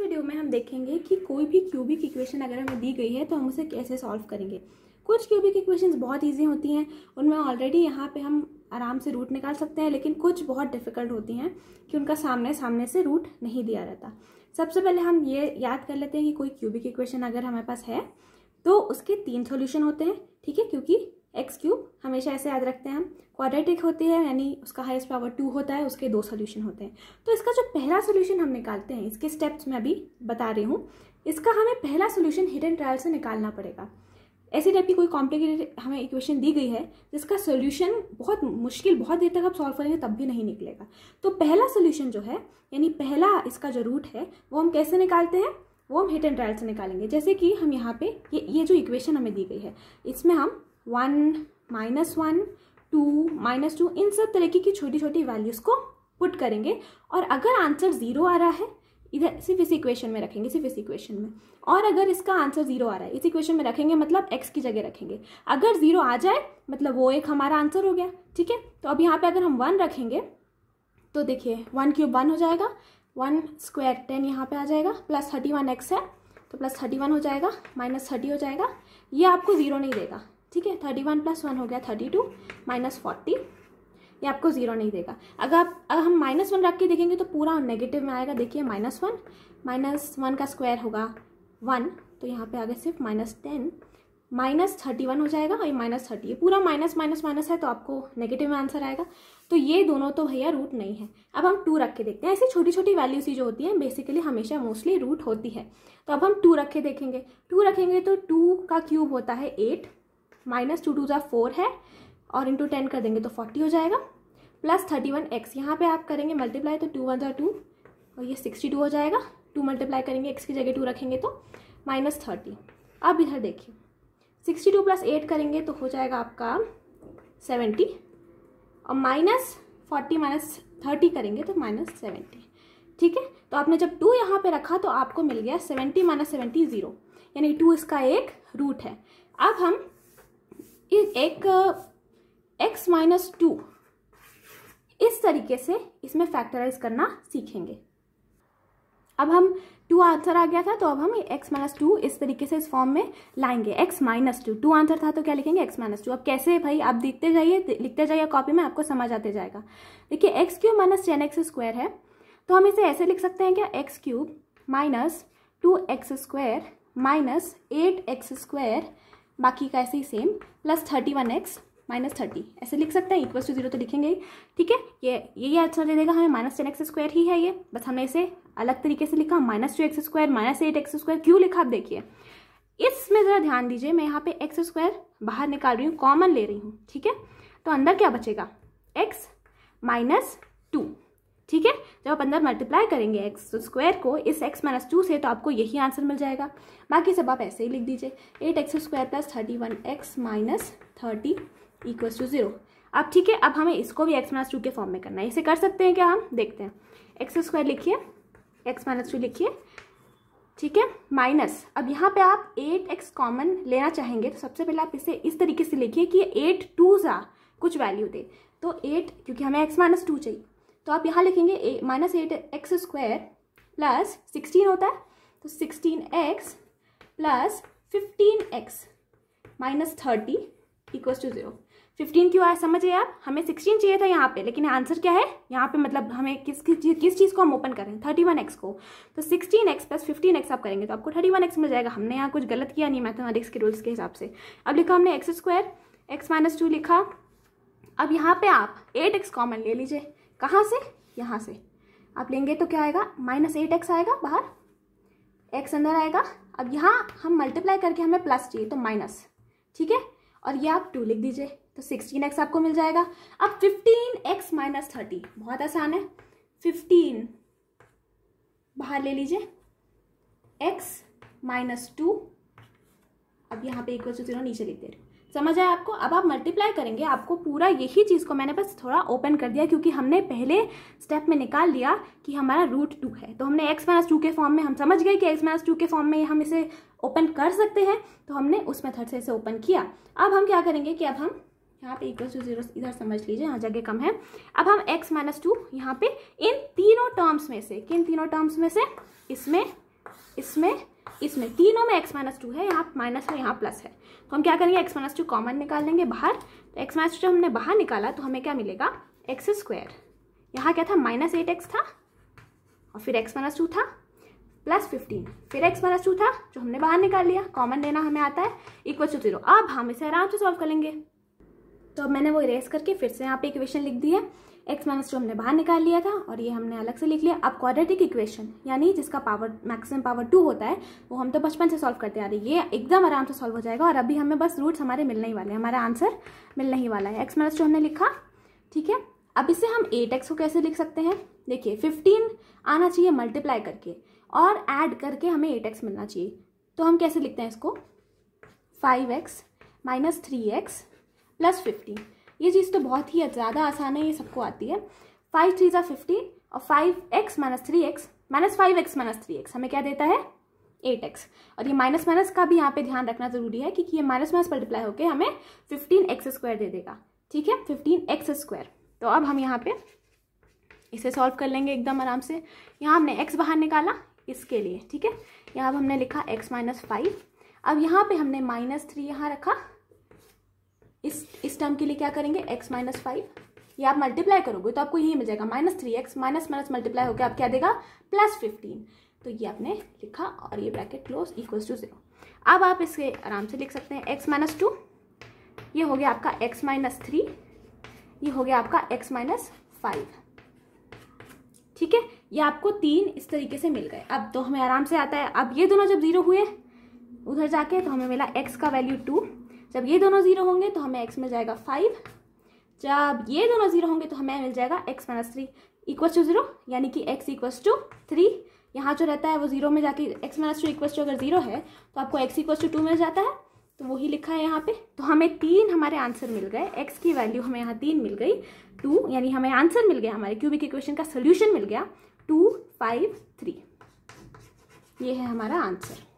video में हम देखेंगे कि कोई भी क्यूबिक इक्वेशन अगर हमें दी गई है तो हम उसे कैसे सॉल्व करेंगे कुछ क्यूबिक इक्वेशंस बहुत ईजी होती हैं उनमें ऑलरेडी यहाँ पे हम आराम से रूट निकाल सकते हैं लेकिन कुछ बहुत डिफिकल्ट होती हैं कि उनका सामने सामने से रूट नहीं दिया रहता सबसे पहले हम ये याद कर लेते हैं कि कोई क्यूबिक इक्वेशन अगर हमारे पास है तो उसके तीन सोल्यूशन होते हैं ठीक है क्योंकि एक्स क्यूब हमेशा ऐसे याद रखते हैं हम क्वाड्रेटिक होती है यानी उसका हाईएस्ट पावर टू होता है उसके दो सोल्यूशन होते हैं तो इसका जो पहला सोल्यूशन हम निकालते हैं इसके स्टेप्स मैं अभी बता रही हूँ इसका हमें पहला सोल्यूशन हिडन ट्रायल से निकालना पड़ेगा ऐसी टाइप की कोई कॉम्प्लिकेटेड हमें इक्वेशन दी गई है जिसका सोल्यूशन बहुत मुश्किल बहुत देर तक आप सॉल्व करेंगे तब भी नहीं निकलेगा तो पहला सोल्यूशन जो है यानी पहला इसका जो रूट है वो हम कैसे निकालते हैं वो हम हिट एंड ट्रायल से निकालेंगे जैसे कि हम यहाँ पे ये ये जो इक्वेशन हमें दी गई है इसमें हम one minus one two minus two इन सब तरीके की छोटी छोटी वैल्यूज़ को पुट करेंगे और अगर आंसर ज़ीरो आ रहा है इधर सिर्फ इस इक्वेशन में रखेंगे सिर्फ इस इक्वेशन में और अगर इसका आंसर जीरो आ रहा है इस इक्वेशन में रखेंगे मतलब एक्स की जगह रखेंगे अगर जीरो आ जाए मतलब वो एक हमारा आंसर हो गया ठीक है तो अब यहाँ पे अगर हम वन रखेंगे तो देखिए वन क्यूब वन हो जाएगा वन स्क्वायर टेन यहाँ पे आ जाएगा प्लस थर्टी वन एक्स है तो प्लस थर्टी वन हो जाएगा माइनस थर्टी हो जाएगा ये आपको ज़ीरो नहीं देगा ठीक है थर्टी वन प्लस वन हो गया थर्टी टू माइनस फोर्टी ये आपको जीरो नहीं देगा अगर आप अगर हम माइनस वन रख के देखेंगे तो पूरा नेगेटिव में आएगा देखिए माइनस वन माइनस वन का स्क्वायर होगा वन तो यहाँ पे आगे सिर्फ minus ten minus thirty one हो जाएगा और ये माइनस थर्टी पूरा माइनस माइनस माइनस है तो आपको नेगेटिव में आंसर आएगा तो ये दोनों तो भैया रूट नहीं है अब हम टू रख के देखते हैं ऐसी छोटी छोटी वैल्यूज ही जो होती हैं बेसिकली हमेशा मोस्टली रूट होती है तो अब हम टू रख के देखेंगे टू रखेंगे तो टू का क्यूब होता है एट माइनस टू टू ज़ा फोर है और इंटू टेन कर देंगे तो फोर्टी हो जाएगा प्लस थर्टी वन एक्स यहाँ पर आप करेंगे मल्टीप्लाई तो टू वन ज़ा टू और ये सिक्सटी टू हो जाएगा टू मल्टीप्लाई करेंगे एक्स की जगह टू रखेंगे तो माइनस थर्टी अब इधर देखिए सिक्सटी टू प्लस एट करेंगे तो हो जाएगा आपका सेवेंटी और माइनस फोर्टी माइनस थर्टी करेंगे तो माइनस सेवेंटी ठीक है तो आपने जब टू यहाँ पे रखा तो आपको मिल गया सेवेंटी माइनस सेवेंटी ज़ीरो यानी टू इसका एक रूट है अब हम एक एक्स माइनस टू इस तरीके से इसमें फैक्टराइज करना सीखेंगे अब हम टू आंसर आ गया था तो अब हम x माइनस टू इस तरीके से इस फॉर्म में लाएंगे x minus two two answer था तो क्या लिखेंगे x माइनस टू अब कैसे भाई आप देखते जाइए लिखते जाइए कॉपी में आपको समझ आते जाएगा देखिए x cube minus ten x square है तो हम इसे ऐसे लिख सकते हैं क्या x cube minus two x square minus eight x square बाकी का ऐसे ही same plus thirty one x minus thirty ऐसे लिख सकते हैं इक्वल टू जीरो तो लिखेंगे ही ठीक है ये यही आंसर दे देगा हमें माइनस टेन एक्स स्क्वायर ही है ये बस हमने इसे अलग तरीके से लिखा minus two x square minus eight x square क्यों लिखा आप देखिए इसमें ज़रा ध्यान दीजिए मैं यहाँ पे एक्स स्क्वायर बाहर निकाल रही हूँ कॉमन ले रही हूँ ठीक है तो अंदर क्या बचेगा एक्स माइनस टू ठीक है जब आप अंदर मल्टीप्लाई करेंगे एक्स स्क्वायर को इस एक्स माइनस टू से तो आपको यही आंसर मिल जाएगा बाकी सब आप ऐसे ही लिख दीजिए eight x square plus thirty one x minus thirty इक्व टू जीरो अब ठीक है अब हमें इसको भी एक्स माइनस टू के फॉर्म में करना है इसे कर सकते हैं क्या हम देखते हैं एक्स स्क्वायर लिखिए एक्स माइनस टू लिखिए ठीक है माइनस अब यहाँ पे आप एट एक्स कॉमन लेना चाहेंगे तो सबसे पहले आप इसे इस तरीके से लिखिए कि एट टू सा कुछ वैल्यू दे तो एट क्योंकि हमें एक्स माइनस टू चाहिए तो आप यहाँ लिखेंगे minus eight x square plus sixteen होता है तो sixteen x plus fifteen x minus thirty equals to zero fifteen क्यों आया समझिए आप हमें सिक्सटीन चाहिए था यहाँ पे लेकिन आंसर क्या है यहाँ पे मतलब हमें किस किस चीज़ किस चीज़ को हम ओपन करें थर्टी वन एक्स को तो sixteen x plus fifteen x आप करेंगे तो आपको थर्टी वन एक्स मिल जाएगा हमने यहाँ कुछ गलत किया नहीं मैथमेटिक्स के रूल्स के हिसाब से अब लिखा हमने x square x minus two लिखा अब यहाँ पे आप एट एक्स कॉमन ले लीजिए कहाँ से यहाँ से आप लेंगे तो क्या आएगा माइनस एट एक्स आएगा बाहर एक्स अंदर आएगा अब यहाँ हम मल्टीप्लाई करके हमें प्लस चाहिए तो माइनस ठीक है और ये आप टू लिख दीजिए तो सिक्सटीन एक्स आपको मिल जाएगा अब फिफ्टीन एक्स माइनस थर्टी बहुत आसान है फिफ्टीन बाहर ले लीजिए एक्स माइनस टू अब यहाँ पे इक्वल टू जीरो नीचे लिख दे रहे समझ आया आपको अब आप मल्टीप्लाई करेंगे आपको पूरा यही चीज़ को मैंने बस थोड़ा ओपन कर दिया क्योंकि हमने पहले स्टेप में निकाल लिया कि हमारा रूट टू है तो हमने एक्स माइनस टू के फॉर्म में हम समझ गए कि एक्स माइनस टू के फॉर्म में हम इसे ओपन कर सकते हैं तो हमने उस मेथड से इसे ओपन किया अब हम क्या करेंगे कि अब हम यहाँ पे इक्वल टू जीरो इधर समझ लीजिए यहाँ जगह कम है अब हम एक्स माइनस टू यहाँ पे इन तीनों टर्म्स में से किन तीनों टर्म्स में से इसमें इसमें इसमें तीनों में एक्स माइनस टू है यहाँ माइनस में यहाँ प्लस है तो हम क्या करेंगे एक्स माइनस टू कॉमन निकाल लेंगे बाहर तो एक्स माइनस टू हमने बाहर निकाला तो हमें क्या मिलेगा एक्स स्क्वायर यहाँ क्या था माइनस एट एक्स था और फिर एक्स माइनस टू था प्लस फिफ्टीन फिर एक्स माइनस टू था जो हमने बाहर निकाल लिया कॉमन लेना हमें आता है इक्वल टू जीरो अब हम इसे आराम से सॉल्व कर लेंगे तो अब मैंने वो इरेज करके फिर से यहाँ पे इक्वेशन लिख दी है एक्स माइनस टू हमने बाहर निकाल लिया था और ये हमने अलग से लिख लिया अब क्वाड्रेटिक इक्वेशन यानी जिसका पावर मैक्सिमम पावर टू होता है वो हम तो बचपन से सॉल्व करते आ रहे हैं ये एकदम आराम से सॉल्व हो जाएगा और अभी हमें बस रूट्स हमारे मिलने ही वाले हैं हमारा आंसर मिलने ही वाला है एक्स माइनस टू हमने लिखा ठीक है अब इसे हम एट एक्स को कैसे लिख सकते हैं देखिए फिफ्टीन आना चाहिए मल्टीप्लाई करके और एड करके हमें एट एक्स मिलना चाहिए तो हम कैसे लिखते हैं इसको five x minus three x plus fifteen ये चीज़ तो बहुत ही ज़्यादा आसान है ये सबको आती है फाइव थ्री ज़ा फिफ्टी और five x minus three x minus five x minus three x हमें क्या देता है एट एक्स और ये माइनस माइनस का भी यहाँ पे ध्यान रखना जरूरी है क्योंकि ये माइनस माइनस मल्टीप्लाई होकर हमें फिफ्टीन एक्स स्क्वायर दे देगा ठीक है फिफ्टीन एक्स स्क्वायर तो अब हम यहाँ पे इसे सॉल्व कर लेंगे एकदम आराम से यहाँ हमने एक्स बाहर निकाला इसके लिए ठीक है यहाँ अब हमने लिखा एक्स माइनस फाइव अब यहाँ पे हमने माइनस थ्री यहाँ रखा इस इस टर्म के लिए क्या करेंगे एक्स माइनस फाइव ये आप मल्टीप्लाई करोगे तो आपको यही मिल जाएगा minus three x minus minus multiply होकर आप क्या देगा प्लस फिफ्टीन तो ये आपने लिखा और ये bracket close equals to zero अब आप इसे आराम से लिख सकते हैं एक्स माइनस टू ये हो गया आपका एक्स माइनस थ्री ये हो गया आपका एक्स माइनस फाइव ठीक है ये आपको तीन इस तरीके से मिल गए अब तो हमें आराम से आता है अब ये दोनों जब जीरो हुए उधर जाके तो हमें मिला एक्स का वैल्यू टू जब ये दोनों जीरो होंगे तो हमें एक्स मिल जाएगा फाइव जब ये दोनों जीरो होंगे तो हमें मिल जाएगा x minus three equals to zero यानी कि एक्स इक्वस टू थ्री यहाँ जो रहता है वो जीरो में जाके x minus two equals to अगर जीरो है तो आपको एक्स इक्वस टू टू मिल जाता है तो वही लिखा है यहाँ पे तो हमें तीन हमारे आंसर मिल गए एक्स की वैल्यू हमें यहाँ तीन मिल गई टू यानी हमें आंसर मिल गया हमारे क्यूबिक इक्वेशन का सोल्यूशन मिल गया टू फाइव थ्री ये है हमारा आंसर